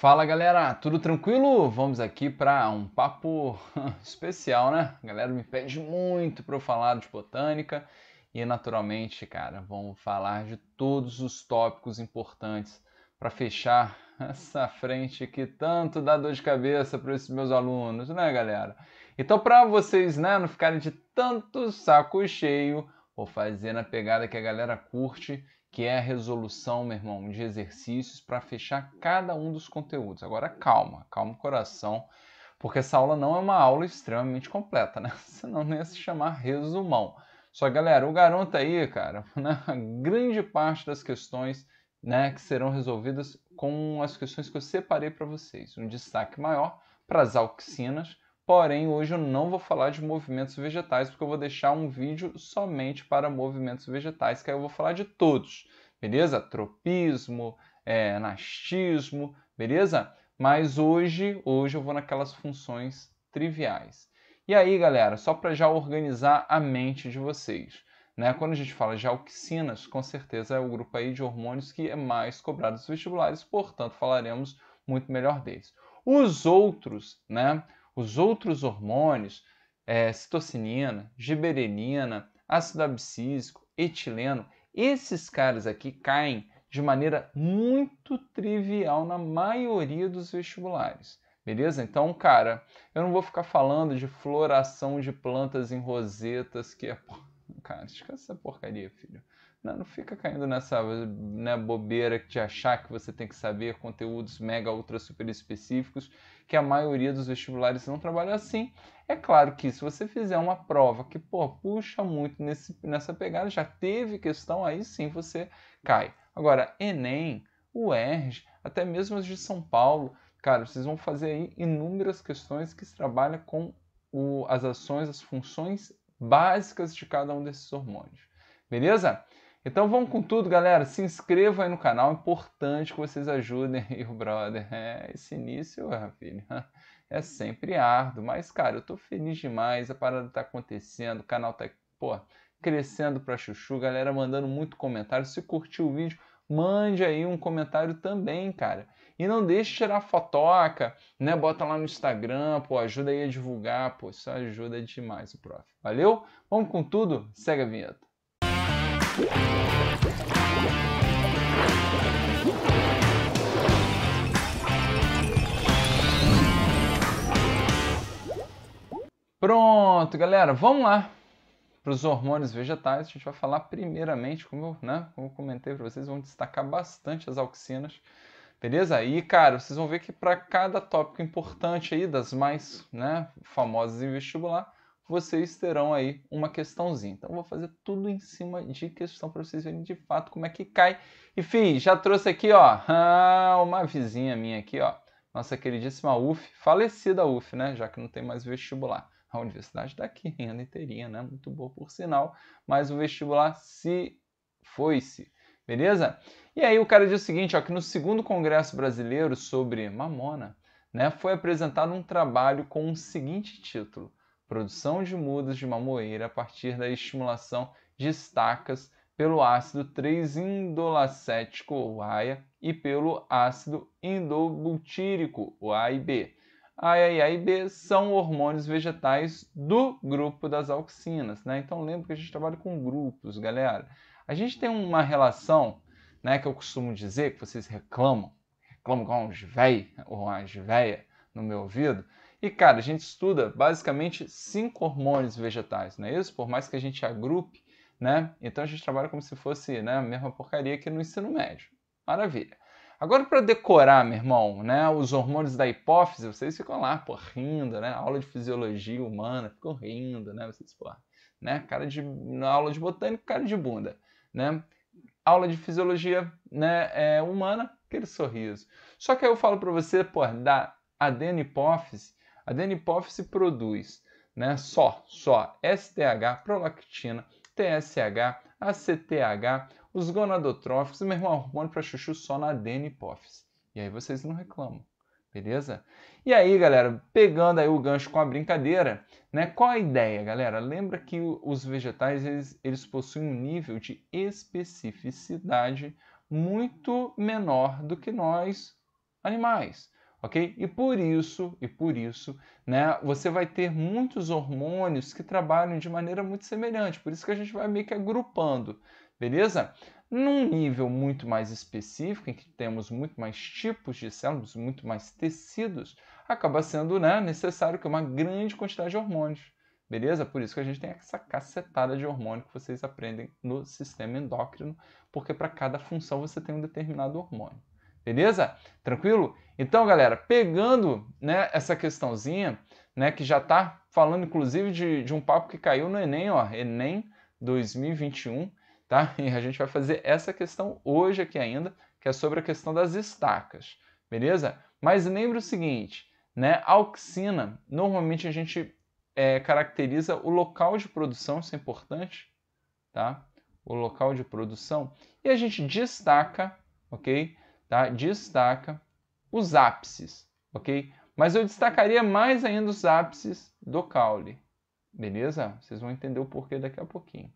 Fala galera, tudo tranquilo? Vamos aqui para um papo especial, né? A galera me pede muito para eu falar de botânica e naturalmente, cara, vamos falar de todos os tópicos importantes para fechar essa frente que tanto dá dor de cabeça para esses meus alunos, né, galera? Então, para vocês, né, não ficarem de tanto saco cheio, vou fazer na pegada que a galera curte que é a resolução, meu irmão, de exercícios para fechar cada um dos conteúdos. Agora calma, calma o coração, porque essa aula não é uma aula extremamente completa, né? Senão não ia se chamar resumão. Só galera, o garoto aí, cara, né? A grande parte das questões né, que serão resolvidas com as questões que eu separei para vocês. Um destaque maior para as auxinas, Porém, hoje eu não vou falar de movimentos vegetais, porque eu vou deixar um vídeo somente para movimentos vegetais, que aí eu vou falar de todos, beleza? Tropismo, é, nastismo, beleza? Mas hoje, hoje eu vou naquelas funções triviais. E aí, galera, só para já organizar a mente de vocês. Né? Quando a gente fala de auxinas, com certeza é o grupo aí de hormônios que é mais cobrado nos vestibulares, portanto falaremos muito melhor deles. Os outros, né? Os outros hormônios, é, citocinina, giberelina, ácido abscísico, etileno, esses caras aqui caem de maneira muito trivial na maioria dos vestibulares. Beleza? Então, cara, eu não vou ficar falando de floração de plantas em rosetas que é. Cara, esquece essa porcaria, filho. Não, não fica caindo nessa né, bobeira de achar que você tem que saber conteúdos mega, ultra, super específicos, que a maioria dos vestibulares não trabalha assim. É claro que se você fizer uma prova que pô, puxa muito nesse, nessa pegada, já teve questão, aí sim você cai. Agora, Enem, UERJ, até mesmo as de São Paulo, cara, vocês vão fazer aí inúmeras questões que se trabalham com o, as ações, as funções básicas de cada um desses hormônios. Beleza? Então vamos com tudo, galera. Se inscrevam aí no canal. É importante que vocês ajudem aí o brother. É, esse início, filho, é sempre árduo. Mas, cara, eu tô feliz demais. A parada tá acontecendo. O canal tá, pô, crescendo pra chuchu. Galera mandando muito comentário. Se curtiu o vídeo, mande aí um comentário também, cara. E não deixe de tirar fotoca, né? Bota lá no Instagram, pô, ajuda aí a divulgar, pô, isso ajuda demais o prof. Valeu? Vamos com tudo? Segue a vinheta. Pronto, galera, vamos lá para os hormônios vegetais. A gente vai falar primeiramente, como, né, como eu comentei para vocês, vão destacar bastante as auxinas, beleza? aí cara, vocês vão ver que para cada tópico importante aí, das mais né, famosas em vestibular, vocês terão aí uma questãozinha. Então, vou fazer tudo em cima de questão para vocês verem de fato como é que cai. E, fiz, já trouxe aqui, ó, ah, uma vizinha minha aqui, ó, nossa queridíssima UF, falecida UF, né, já que não tem mais vestibular. A universidade daqui, tá ainda inteirinha, né, muito boa por sinal, mas o vestibular se foi-se, beleza? E aí o cara diz o seguinte, ó, que no segundo congresso brasileiro sobre mamona, né, foi apresentado um trabalho com o seguinte título, produção de mudas de mamoeira a partir da estimulação de estacas pelo ácido 3-indolacético, ou AIA, e pelo ácido indobutírico, o AIB. AIA e AIB são hormônios vegetais do grupo das auxinas. Né? Então lembra que a gente trabalha com grupos, galera. A gente tem uma relação né, que eu costumo dizer, que vocês reclamam, reclamam com um véi ou umas véia no meu ouvido, e cara, a gente estuda basicamente cinco hormônios vegetais, não é isso? Por mais que a gente agrupe, né? Então a gente trabalha como se fosse né, a mesma porcaria que no ensino médio. Maravilha. Agora, para decorar, meu irmão, né, os hormônios da hipófise, vocês ficam lá, pô, rindo, né? Aula de fisiologia humana, ficam rindo, né? Vocês, pô, né? Cara de. Na aula de botânica, cara de bunda, né? Aula de fisiologia né, é, humana, aquele sorriso. Só que aí eu falo para você, pô, da hipófise a hipófise produz né, só, só STH, prolactina, TSH, ACTH, os gonadotróficos e meu irmão, hormônio para chuchu só na hipófise. E aí vocês não reclamam, beleza? E aí, galera, pegando aí o gancho com a brincadeira, né? Qual a ideia, galera? Lembra que os vegetais eles, eles possuem um nível de especificidade muito menor do que nós animais ok? E por isso, e por isso, né, você vai ter muitos hormônios que trabalham de maneira muito semelhante, por isso que a gente vai meio que agrupando, beleza? Num nível muito mais específico, em que temos muito mais tipos de células, muito mais tecidos, acaba sendo né, necessário que uma grande quantidade de hormônios. Beleza? Por isso que a gente tem essa cacetada de hormônio que vocês aprendem no sistema endócrino, porque para cada função você tem um determinado hormônio. Beleza? Tranquilo? Então, galera, pegando né, essa questãozinha, né, que já está falando inclusive de, de um papo que caiu no Enem, ó, Enem 2021, tá? E a gente vai fazer essa questão hoje aqui ainda, que é sobre a questão das estacas, beleza? Mas lembre o seguinte, né? A auxina, normalmente a gente é, caracteriza o local de produção, isso é importante, tá? O local de produção. E a gente destaca, ok? tá? destaca os ápices, ok? Mas eu destacaria mais ainda os ápices do caule, beleza? Vocês vão entender o porquê daqui a pouquinho.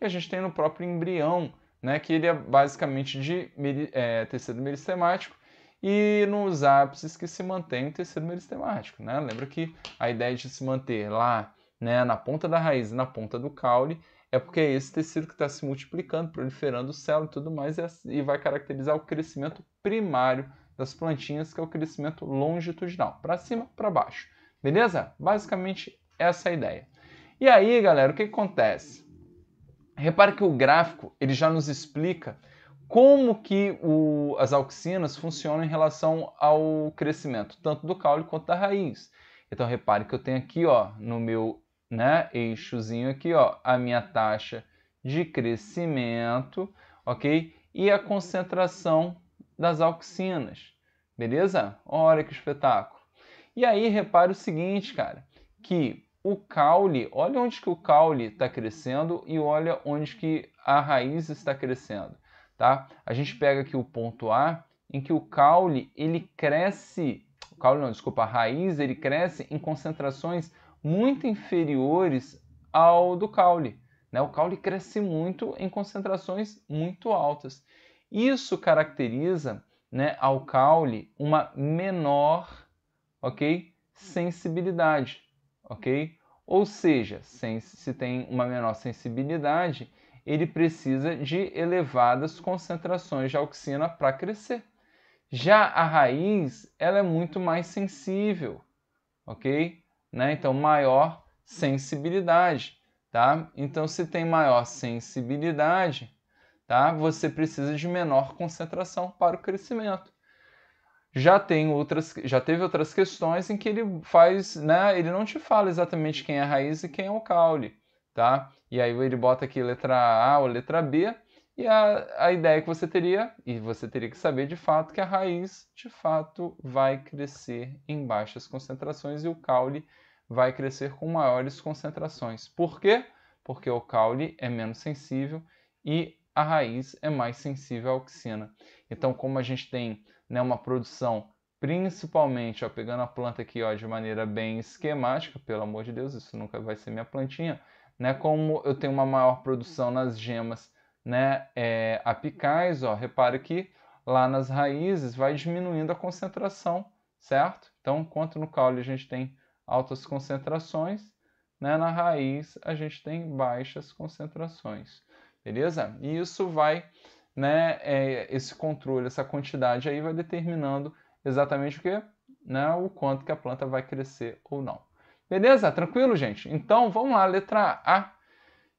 E a gente tem no próprio embrião, né, que ele é basicamente de é, tecido meristemático, e nos ápices que se mantém o tecido meristemático. Né? Lembra que a ideia de se manter lá né, na ponta da raiz e na ponta do caule é porque é esse tecido que está se multiplicando, proliferando célula e tudo mais, e vai caracterizar o crescimento primário das plantinhas, que é o crescimento longitudinal, para cima, para baixo. Beleza? Basicamente essa é a ideia. E aí, galera, o que acontece? Repare que o gráfico ele já nos explica como que o, as auxinas funcionam em relação ao crescimento, tanto do caule quanto da raiz. Então repare que eu tenho aqui ó, no meu né, eixozinho aqui, ó, a minha taxa de crescimento, ok? E a concentração das auxinas, beleza? Olha que espetáculo! E aí, repare o seguinte, cara, que o caule, olha onde que o caule está crescendo e olha onde que a raiz está crescendo, tá? A gente pega aqui o ponto A, em que o caule, ele cresce, o caule não, desculpa, a raiz, ele cresce em concentrações muito inferiores ao do caule. Né? O caule cresce muito em concentrações muito altas. Isso caracteriza né, ao caule uma menor ok, sensibilidade. ok? Ou seja, sem, se tem uma menor sensibilidade, ele precisa de elevadas concentrações de auxina para crescer. Já a raiz, ela é muito mais sensível, ok? né? Então, maior sensibilidade, tá? Então, se tem maior sensibilidade, tá? Você precisa de menor concentração para o crescimento. Já tem outras, já teve outras questões em que ele faz, né? Ele não te fala exatamente quem é a raiz e quem é o caule, tá? E aí ele bota aqui letra A ou letra B, e a, a ideia que você teria, e você teria que saber de fato que a raiz de fato vai crescer em baixas concentrações e o caule vai crescer com maiores concentrações. Por quê? Porque o caule é menos sensível e a raiz é mais sensível à auxina. Então, como a gente tem né, uma produção principalmente, ó, pegando a planta aqui ó, de maneira bem esquemática, pelo amor de Deus, isso nunca vai ser minha plantinha, né? Como eu tenho uma maior produção nas gemas né, é, apicais, ó, repara que lá nas raízes vai diminuindo a concentração, certo? Então, enquanto no caule a gente tem altas concentrações, né? na raiz a gente tem baixas concentrações, beleza? E isso vai, né, é, esse controle, essa quantidade aí vai determinando exatamente o que? Né, o quanto que a planta vai crescer ou não. Beleza? Tranquilo, gente? Então vamos lá, letra A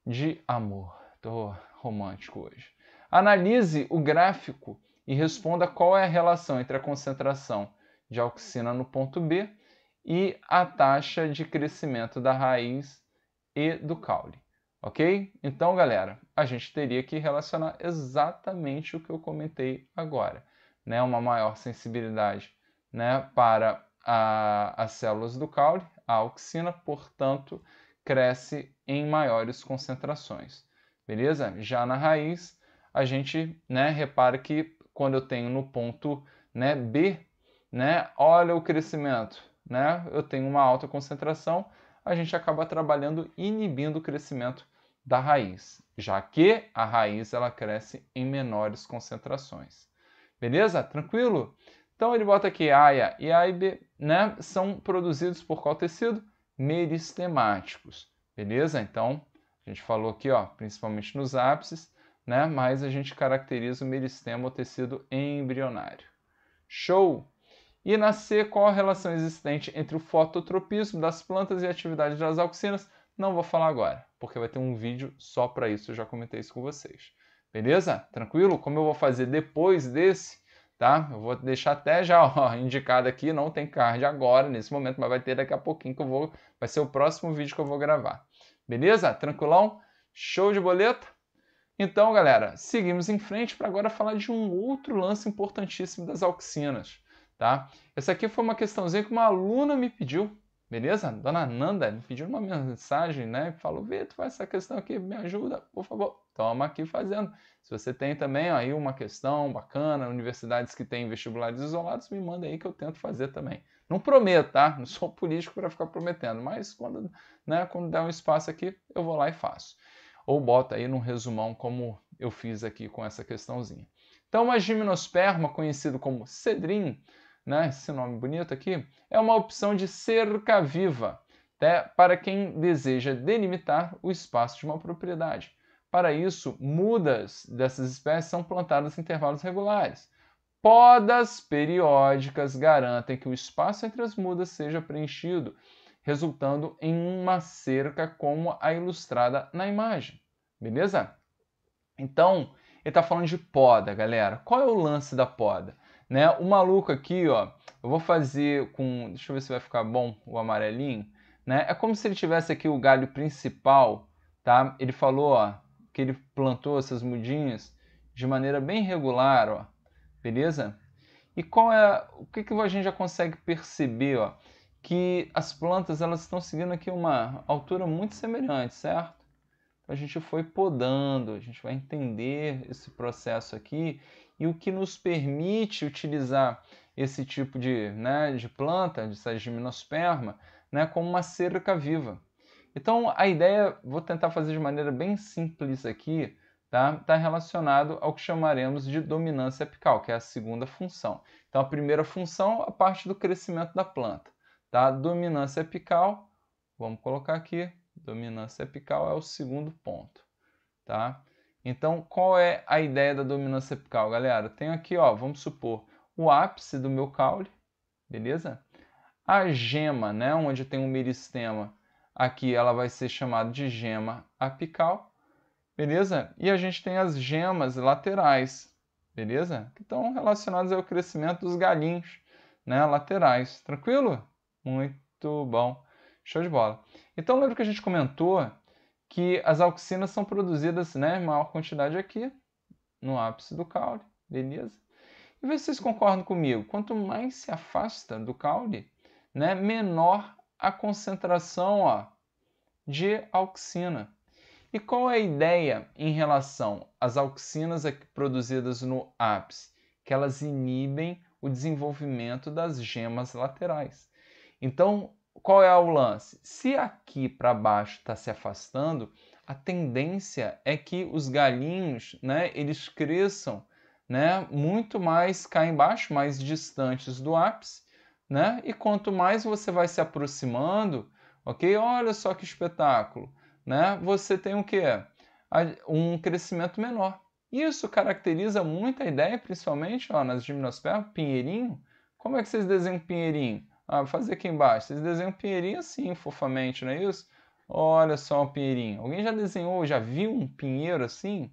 de amor. Tô romântico hoje. Analise o gráfico e responda qual é a relação entre a concentração de auxina no ponto B e a taxa de crescimento da raiz e do caule. Ok? Então, galera, a gente teria que relacionar exatamente o que eu comentei agora. Né? Uma maior sensibilidade né, para a, as células do caule, a auxina, portanto, cresce em maiores concentrações. Beleza? Já na raiz, a gente né, repara que quando eu tenho no ponto né, B, né, olha o crescimento né, eu tenho uma alta concentração, a gente acaba trabalhando inibindo o crescimento da raiz, já que a raiz ela cresce em menores concentrações. Beleza? Tranquilo? Então ele bota aqui AIA e AIB, né, são produzidos por qual tecido? Meristemáticos. Beleza? Então, a gente falou aqui, ó, principalmente nos ápices, né, mas a gente caracteriza o meristema, o tecido embrionário. Show! E na C, qual a relação existente entre o fototropismo das plantas e a atividade das auxinas? Não vou falar agora, porque vai ter um vídeo só para isso, eu já comentei isso com vocês. Beleza? Tranquilo? Como eu vou fazer depois desse, tá? Eu vou deixar até já ó, indicado aqui, não tem card agora, nesse momento, mas vai ter daqui a pouquinho que eu vou, vai ser o próximo vídeo que eu vou gravar. Beleza? Tranquilão? Show de boleta? Então, galera, seguimos em frente para agora falar de um outro lance importantíssimo das auxinas tá? Essa aqui foi uma questãozinha que uma aluna me pediu, beleza? Dona Nanda me pediu uma mensagem, né? Falou, Vitor, faz essa questão aqui, me ajuda, por favor. Toma aqui fazendo. Se você tem também aí uma questão bacana, universidades que têm vestibulares isolados, me manda aí que eu tento fazer também. Não prometo, tá? Não sou político para ficar prometendo, mas quando, né, quando der um espaço aqui, eu vou lá e faço. Ou bota aí num resumão como eu fiz aqui com essa questãozinha. Então, a gimnosperma, conhecido como cedrim, né, esse nome bonito aqui, é uma opção de cerca viva né, para quem deseja delimitar o espaço de uma propriedade. Para isso, mudas dessas espécies são plantadas em intervalos regulares. Podas periódicas garantem que o espaço entre as mudas seja preenchido, resultando em uma cerca como a ilustrada na imagem. Beleza? Então, ele está falando de poda, galera. Qual é o lance da poda? Né? O maluco aqui, ó, eu vou fazer com... Deixa eu ver se vai ficar bom o amarelinho. Né? É como se ele tivesse aqui o galho principal, tá? Ele falou, ó, que ele plantou essas mudinhas de maneira bem regular, ó. Beleza? E qual é o que, que a gente já consegue perceber, ó, que as plantas elas estão seguindo aqui uma altura muito semelhante, certo? a gente foi podando, a gente vai entender esse processo aqui e o que nos permite utilizar esse tipo de, né, de planta, dessas gimnosperma, né, como uma cerca viva. Então a ideia, vou tentar fazer de maneira bem simples aqui, tá? Está relacionado ao que chamaremos de dominância apical, que é a segunda função. Então a primeira função, a parte do crescimento da planta, tá? Dominância apical, vamos colocar aqui, dominância apical é o segundo ponto, tá? Então, qual é a ideia da dominância apical, galera? Tenho aqui, ó, vamos supor, o ápice do meu caule, beleza? A gema, né, onde tem um meristema, aqui ela vai ser chamada de gema apical, beleza? E a gente tem as gemas laterais, beleza? Que estão relacionadas ao crescimento dos galinhos, né, laterais. Tranquilo? Muito bom. Show de bola. Então, lembra que a gente comentou que as auxinas são produzidas né, maior quantidade aqui, no ápice do caule, beleza? E vocês concordam comigo, quanto mais se afasta do caule, né, menor a concentração ó, de auxina. E qual é a ideia em relação às auxinas produzidas no ápice? Que elas inibem o desenvolvimento das gemas laterais. Então, qual é o lance? Se aqui para baixo está se afastando, a tendência é que os galinhos, né, eles cresçam, né, muito mais cá embaixo, mais distantes do ápice, né? E quanto mais você vai se aproximando, ok? Olha só que espetáculo, né? Você tem o quê? Um crescimento menor. Isso caracteriza muito a ideia, principalmente ó, nas gimnospermas, pinheirinho. Como é que vocês desenham pinheirinho? Ah, vou fazer aqui embaixo. Vocês desenham um pinheirinho assim, fofamente, não é isso? Olha só um pinheirinho. Alguém já desenhou, já viu um pinheiro assim?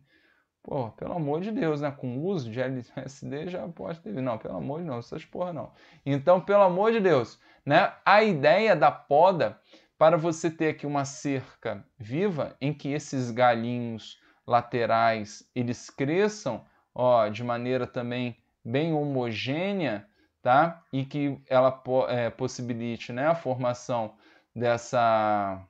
Pô, pelo amor de Deus, né? Com uso de LSD já pode ter. Não, pelo amor de Deus, essas porra não. Então, pelo amor de Deus, né? A ideia da poda para você ter aqui uma cerca viva em que esses galinhos laterais eles cresçam, ó, de maneira também bem homogênea, tá? E que ela é, possibilite né, a formação dessa,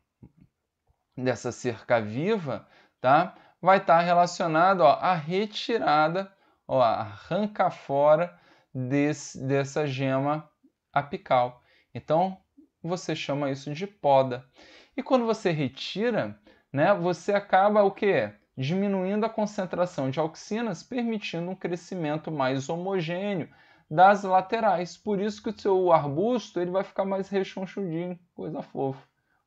dessa cerca viva, tá? Vai estar tá relacionado ó, à retirada, ó, arranca fora desse, dessa gema apical. Então, você chama isso de poda. E quando você retira, né, você acaba o quê? Diminuindo a concentração de auxinas, permitindo um crescimento mais homogêneo, das laterais. Por isso que o seu arbusto ele vai ficar mais rechonchudinho, coisa fofa.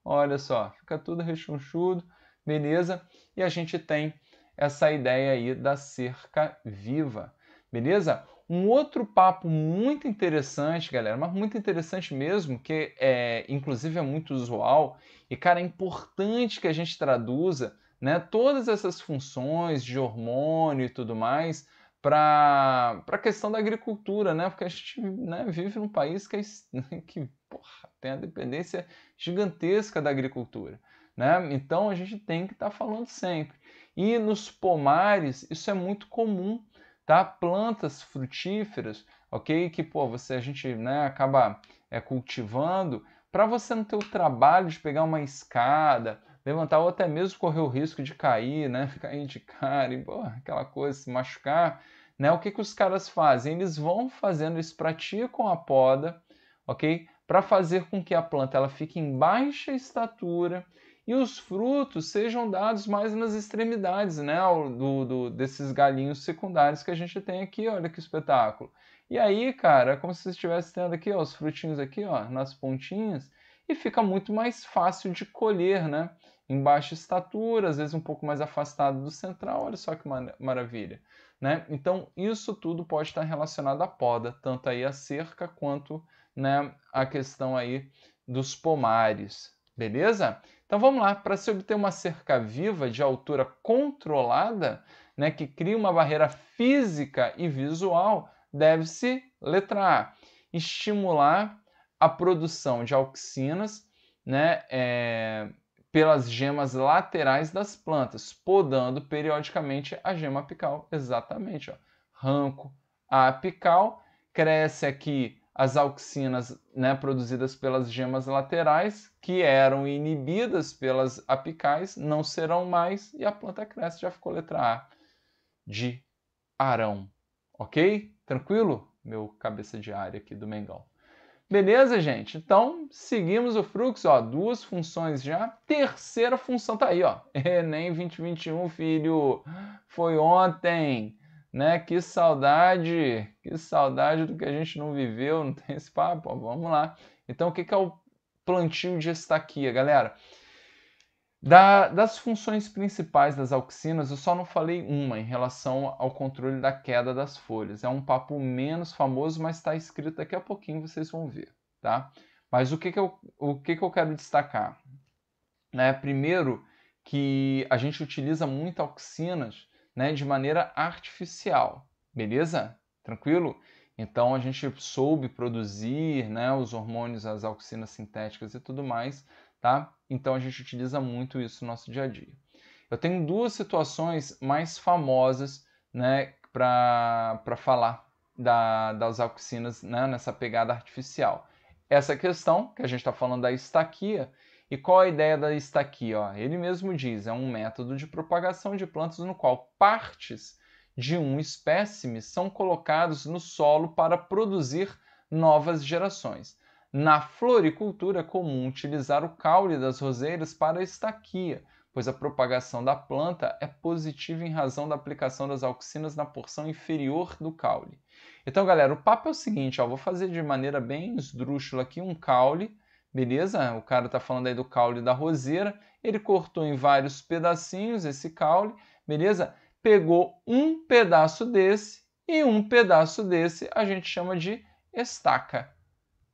Olha só, fica tudo rechonchudo, beleza? E a gente tem essa ideia aí da cerca viva, beleza? Um outro papo muito interessante, galera, mas muito interessante mesmo, que é, inclusive é muito usual, e cara, é importante que a gente traduza né, todas essas funções de hormônio e tudo mais para a questão da agricultura, né? Porque a gente né, vive num país que, é, que porra, tem a dependência gigantesca da agricultura, né? Então a gente tem que estar tá falando sempre. E nos pomares isso é muito comum, tá? Plantas frutíferas, ok? Que pô, você a gente né, acaba é, cultivando para você não ter o trabalho de pegar uma escada levantar ou até mesmo correr o risco de cair, né? Ficar cara e porra, aquela coisa, se machucar. Né? O que, que os caras fazem? Eles vão fazendo, eles praticam a poda, ok? Para fazer com que a planta ela fique em baixa estatura e os frutos sejam dados mais nas extremidades, né? Do, do, desses galinhos secundários que a gente tem aqui, olha que espetáculo. E aí, cara, é como se estivesse tendo aqui, ó, os frutinhos aqui, ó, nas pontinhas, e fica muito mais fácil de colher, né? em baixa estatura, às vezes um pouco mais afastado do central, olha só que maravilha. Né? Então, isso tudo pode estar relacionado à poda, tanto aí a cerca quanto né, a questão aí dos pomares, beleza? Então vamos lá, para se obter uma cerca viva de altura controlada, né, que cria uma barreira física e visual, deve-se, letra A, estimular a produção de auxinas, né, é, pelas gemas laterais das plantas, podando periodicamente a gema apical. Exatamente, ó. ranco a apical, cresce aqui as auxinas né, produzidas pelas gemas laterais, que eram inibidas pelas apicais, não serão mais, e a planta cresce, já ficou letra A de arão. Ok? Tranquilo? Meu cabeça de área aqui do Mengão. Beleza, gente? Então, seguimos o fluxo, ó, duas funções já. Terceira função tá aí, ó. Enem 2021, filho. Foi ontem, né? Que saudade, que saudade do que a gente não viveu, não tem esse papo, ó, vamos lá. Então, o que que é o plantio de estaquia, galera? Da, das funções principais das auxinas, eu só não falei uma em relação ao controle da queda das folhas. É um papo menos famoso, mas está escrito daqui a pouquinho, vocês vão ver. Tá? Mas o que, que, eu, o que, que eu quero destacar? Né? Primeiro, que a gente utiliza muito auxinas né, de maneira artificial, beleza? Tranquilo? Então a gente soube produzir né, os hormônios, as auxinas sintéticas e tudo mais tá? Então a gente utiliza muito isso no nosso dia a dia. Eu tenho duas situações mais famosas, né, para falar da, das auxinas né, nessa pegada artificial. Essa questão que a gente está falando da estaquia, e qual a ideia da estaquia? Ó, ele mesmo diz, é um método de propagação de plantas no qual partes de um espécime são colocados no solo para produzir novas gerações. Na floricultura é comum utilizar o caule das roseiras para estaquia, pois a propagação da planta é positiva em razão da aplicação das auxinas na porção inferior do caule. Então, galera, o papo é o seguinte, ó, vou fazer de maneira bem esdrúxula aqui um caule, beleza? O cara está falando aí do caule da roseira, ele cortou em vários pedacinhos esse caule, beleza? Pegou um pedaço desse e um pedaço desse a gente chama de estaca.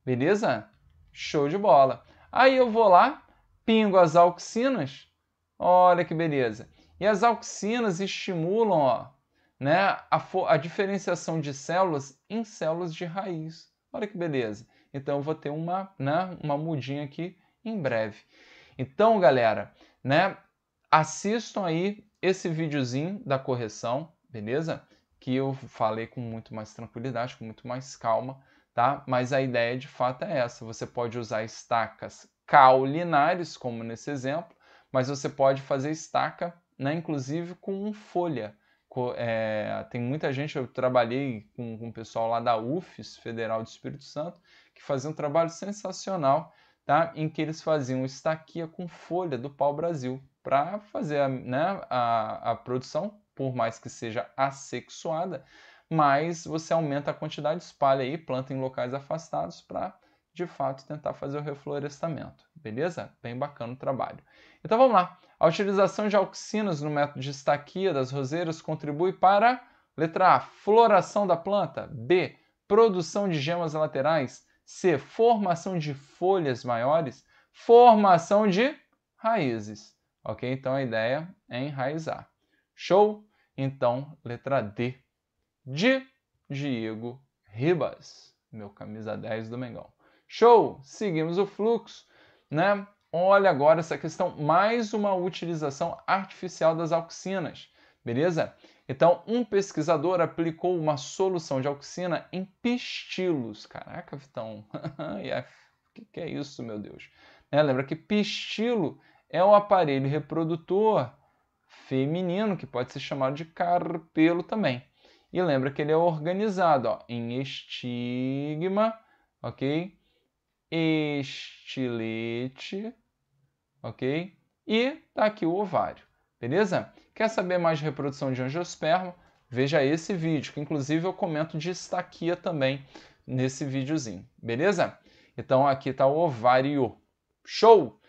Beleza? Show de bola. Aí eu vou lá, pingo as auxinas. Olha que beleza. E as auxinas estimulam ó, né, a, a diferenciação de células em células de raiz. Olha que beleza. Então eu vou ter uma, né, uma mudinha aqui em breve. Então, galera, né, assistam aí esse videozinho da correção, beleza? Que eu falei com muito mais tranquilidade, com muito mais calma tá? Mas a ideia de fato é essa: você pode usar estacas caulinares, como nesse exemplo, mas você pode fazer estaca, né, inclusive com folha. É, tem muita gente, eu trabalhei com, com o pessoal lá da UFES, Federal do Espírito Santo, que fazia um trabalho sensacional, tá? em que eles faziam estaquia com folha do pau-brasil para fazer a, né, a, a produção, por mais que seja assexuada, mas você aumenta a quantidade, espalha aí, planta em locais afastados para de fato tentar fazer o reflorestamento. Beleza? Bem bacana o trabalho. Então vamos lá. A utilização de auxinas no método de estaquia das roseiras contribui para letra A, floração da planta, B, produção de gemas laterais, C, formação de folhas maiores, formação de raízes. OK? Então a ideia é enraizar. Show? Então, letra D de Diego Ribas, meu camisa 10 do Mengão. Show! Seguimos o fluxo, né? Olha agora essa questão, mais uma utilização artificial das auxinas, beleza? Então, um pesquisador aplicou uma solução de auxina em pistilos. Caraca, Vitão, o é, que, que é isso, meu Deus? Né, lembra que pistilo é um aparelho reprodutor feminino, que pode ser chamado de carpelo também. E lembra que ele é organizado ó, em estigma, ok? Estilete, ok? E tá aqui o ovário, beleza? Quer saber mais de reprodução de angiosperma? Veja esse vídeo, que inclusive eu comento de estaquia também nesse videozinho, beleza? Então aqui está o ovário. Show!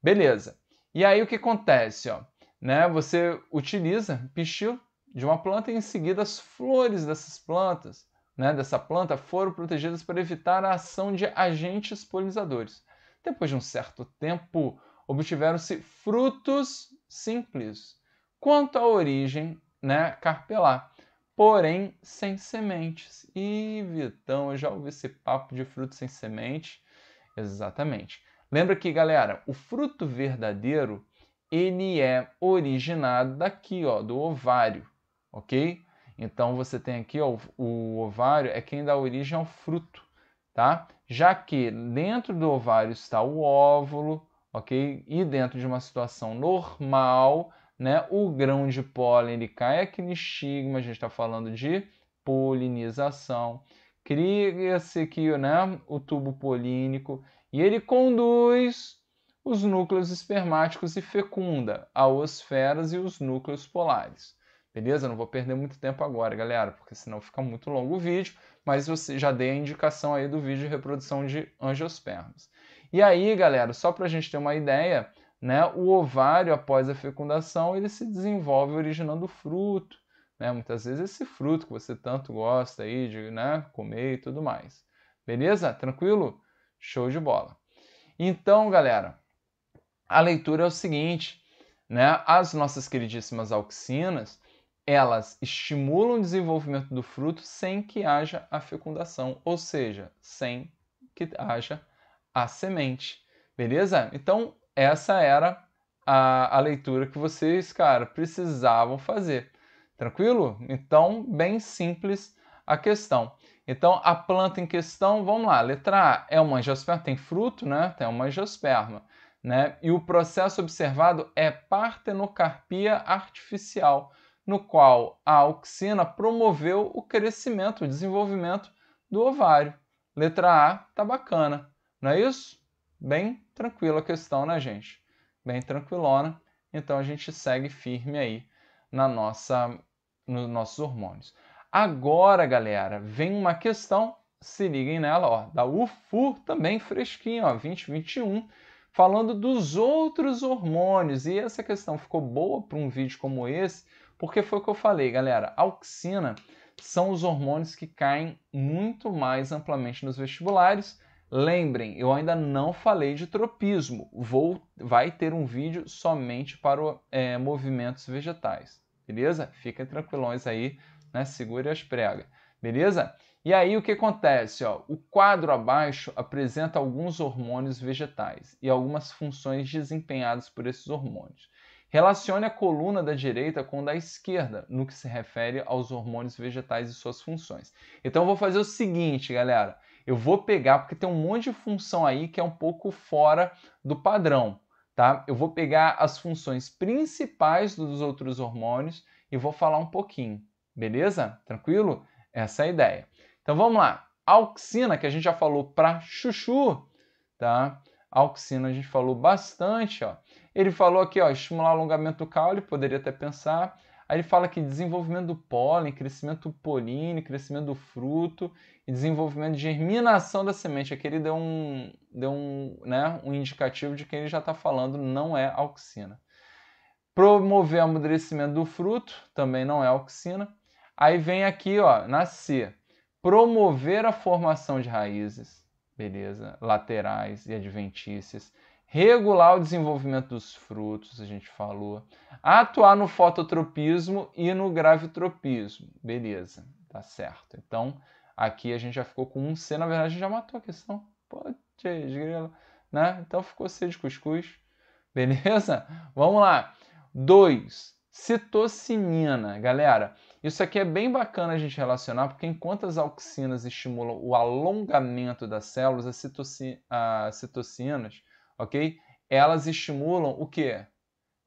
Beleza. E aí o que acontece, ó, né? Você utiliza pistilo de uma planta e em seguida as flores dessas plantas, né, dessa planta, foram protegidas para evitar a ação de agentes polinizadores. Depois de um certo tempo, obtiveram-se frutos simples, quanto à origem né, carpelar, porém sem sementes. E Vitão, eu já ouvi esse papo de fruto sem semente. Exatamente. Lembra que, galera, o fruto verdadeiro ele é originado daqui, ó, do ovário ok? Então você tem aqui ó, o ovário é quem dá origem ao fruto, tá? Já que dentro do ovário está o óvulo, ok? E dentro de uma situação normal, né, o grão de pólen ele cai aqui no estigma, a gente está falando de polinização. Cria-se aqui né, o tubo polínico e ele conduz os núcleos espermáticos e fecunda a osferas e os núcleos polares. Beleza? não vou perder muito tempo agora, galera, porque senão fica muito longo o vídeo, mas você já dei a indicação aí do vídeo de reprodução de angiospermas. E aí, galera, só para a gente ter uma ideia, né, o ovário, após a fecundação, ele se desenvolve originando fruto. Né? Muitas vezes esse fruto que você tanto gosta aí de né, comer e tudo mais. Beleza? Tranquilo? Show de bola. Então, galera, a leitura é o seguinte, né? As nossas queridíssimas auxinas, elas estimulam o desenvolvimento do fruto sem que haja a fecundação, ou seja, sem que haja a semente. Beleza? Então, essa era a, a leitura que vocês, cara, precisavam fazer. Tranquilo? Então, bem simples a questão. Então, a planta em questão, vamos lá, letra A é uma angiosperma, tem fruto, né? Tem uma angiosperma, né? E o processo observado é partenocarpia artificial no qual a auxina promoveu o crescimento, o desenvolvimento do ovário. Letra A, tá bacana, não é isso? Bem tranquila a questão, né, gente? Bem tranquilona. Então a gente segue firme aí na nossa, nos nossos hormônios. Agora, galera, vem uma questão, se liguem nela, ó, da UFUR também fresquinho, ó, 2021, falando dos outros hormônios. E essa questão ficou boa para um vídeo como esse, porque foi o que eu falei, galera. Auxina são os hormônios que caem muito mais amplamente nos vestibulares. Lembrem, eu ainda não falei de tropismo. Vou, vai ter um vídeo somente para o, é, movimentos vegetais. Beleza? Fiquem tranquilões aí, né? Segure as pregas. Beleza? E aí o que acontece? Ó? O quadro abaixo apresenta alguns hormônios vegetais e algumas funções desempenhadas por esses hormônios. Relacione a coluna da direita com a da esquerda, no que se refere aos hormônios vegetais e suas funções. Então eu vou fazer o seguinte, galera. Eu vou pegar, porque tem um monte de função aí que é um pouco fora do padrão, tá? Eu vou pegar as funções principais dos outros hormônios e vou falar um pouquinho, beleza? Tranquilo? Essa é a ideia. Então vamos lá. Auxina, que a gente já falou para chuchu, tá? Auxina a gente falou bastante, ó. Ele falou aqui, ó, estimular o alongamento do caule, poderia até pensar. Aí ele fala que desenvolvimento do pólen, crescimento do políneo, crescimento do fruto e desenvolvimento de germinação da semente. Aqui ele deu um, deu um, né, um indicativo de que ele já está falando não é auxina. Promover o amadurecimento do fruto, também não é auxina. Aí vem aqui, ó, na C. Promover a formação de raízes, beleza, laterais e adventícias regular o desenvolvimento dos frutos, a gente falou, atuar no fototropismo e no gravitropismo. Beleza, tá certo. Então, aqui a gente já ficou com um C, na verdade a gente já matou a questão. Pô, grila, né? Então ficou C de cuscuz. Beleza? Vamos lá. 2. Citocinina, galera. Isso aqui é bem bacana a gente relacionar, porque enquanto as auxinas estimulam o alongamento das células, as ah, citocinas ok? Elas estimulam o quê?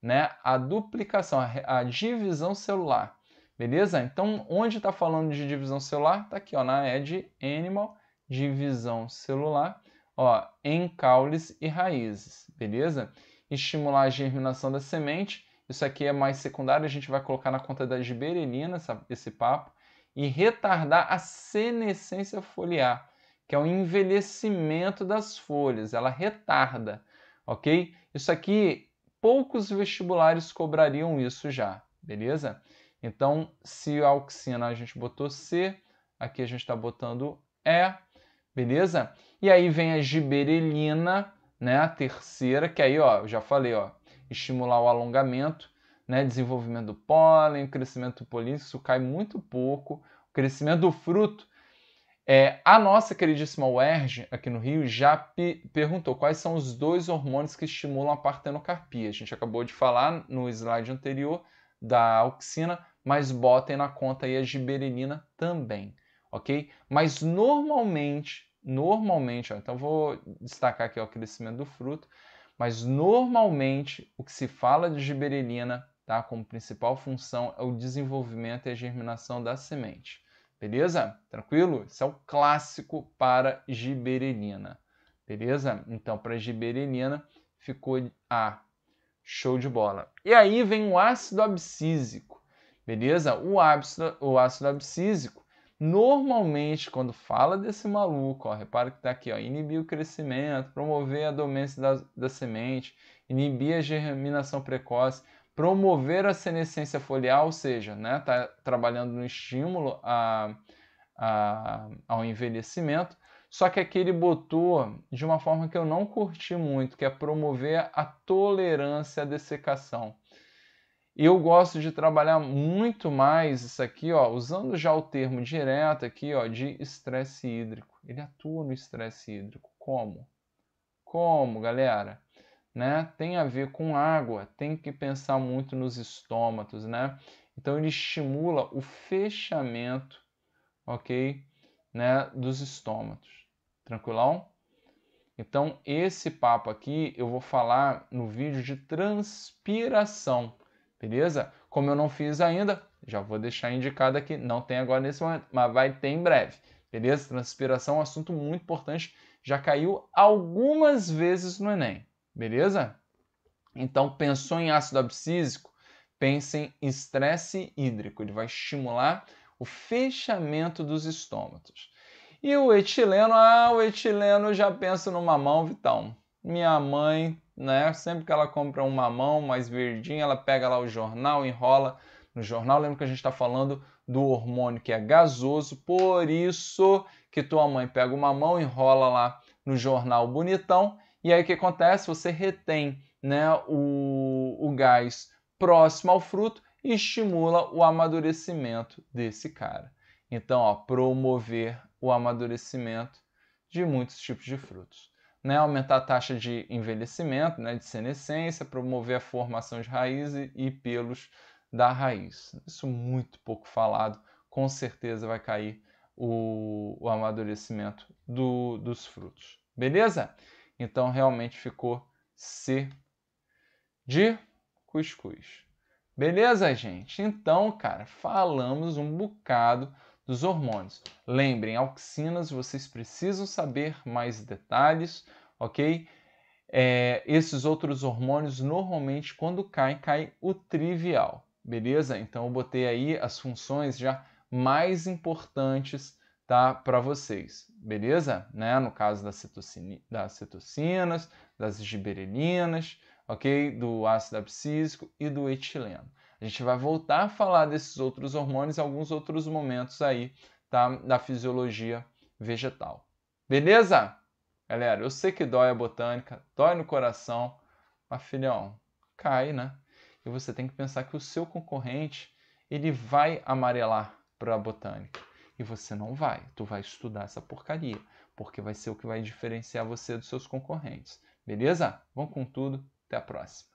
Né? A duplicação, a divisão celular. Beleza? Então, onde está falando de divisão celular? Está aqui, ó, na Ed Animal, divisão celular, ó, em caules e raízes. Beleza? Estimular a germinação da semente. Isso aqui é mais secundário, a gente vai colocar na conta de berelinas esse papo. E retardar a senescência foliar que é o envelhecimento das folhas, ela retarda, ok? Isso aqui, poucos vestibulares cobrariam isso já, beleza? Então, se a auxina a gente botou C, aqui a gente está botando E, beleza? E aí vem a giberelina, né, a terceira, que aí, ó, eu já falei, ó, estimular o alongamento, né, desenvolvimento do pólen, crescimento do isso cai muito pouco, o crescimento do fruto, é, a nossa queridíssima UERJ, aqui no Rio, já perguntou quais são os dois hormônios que estimulam a partenocarpia. A gente acabou de falar no slide anterior da auxina, mas botem na conta aí a giberelina também, ok? Mas normalmente, normalmente, ó, então vou destacar aqui ó, o crescimento do fruto, mas normalmente o que se fala de giberelina, tá, como principal função é o desenvolvimento e a germinação da semente. Beleza? Tranquilo? Isso é o clássico para giberelina. Beleza? Então, para giberelina ficou A. Show de bola. E aí vem o ácido abscísico. Beleza? O ácido, o ácido abscísico, normalmente, quando fala desse maluco, ó, repara que está aqui, ó, inibir o crescimento, promover a dormência da, da semente, inibir a germinação precoce promover a senescência foliar, ou seja, né, tá trabalhando no estímulo a, a, ao envelhecimento. Só que aqui ele botou de uma forma que eu não curti muito, que é promover a tolerância à dessecação. Eu gosto de trabalhar muito mais isso aqui, ó, usando já o termo direto aqui, ó, de estresse hídrico. Ele atua no estresse hídrico. Como? Como, galera? né, tem a ver com água, tem que pensar muito nos estômatos, né? Então ele estimula o fechamento, ok, né, dos estômatos. Tranquilão? Então esse papo aqui eu vou falar no vídeo de transpiração, beleza? Como eu não fiz ainda, já vou deixar indicado aqui, não tem agora nesse momento, mas vai ter em breve, beleza? Transpiração é um assunto muito importante, já caiu algumas vezes no Enem beleza? Então, pensou em ácido abscísico? Pensem em estresse hídrico, ele vai estimular o fechamento dos estômatos. E o etileno, ah, o etileno já pensa no mamão vitão. Minha mãe, né, sempre que ela compra um mamão mais verdinho, ela pega lá o jornal, enrola no jornal. Lembra que a gente está falando do hormônio que é gasoso, por isso que tua mãe pega o mamão, enrola lá no jornal bonitão e aí o que acontece? Você retém né, o, o gás próximo ao fruto e estimula o amadurecimento desse cara. Então, ó, promover o amadurecimento de muitos tipos de frutos. Né, aumentar a taxa de envelhecimento, né, de senescência, promover a formação de raízes e pelos da raiz. Isso muito pouco falado, com certeza vai cair o, o amadurecimento do, dos frutos. Beleza? Então realmente ficou C de cuscuz. Beleza, gente? Então, cara, falamos um bocado dos hormônios. Lembrem, auxinas, vocês precisam saber mais detalhes, ok? É, esses outros hormônios, normalmente, quando caem, cai o trivial, beleza? Então, eu botei aí as funções já mais importantes tá, para vocês, beleza? Né? No caso da das cetocinas, das giberelinas, ok? Do ácido abscísico e do etileno. A gente vai voltar a falar desses outros hormônios em alguns outros momentos aí, tá? Da fisiologia vegetal. Beleza? Galera, eu sei que dói a botânica, dói no coração, mas filhão, cai, né? E você tem que pensar que o seu concorrente, ele vai amarelar para a botânica e você não vai. Tu vai estudar essa porcaria, porque vai ser o que vai diferenciar você dos seus concorrentes. Beleza? Vamos com tudo. Até a próxima.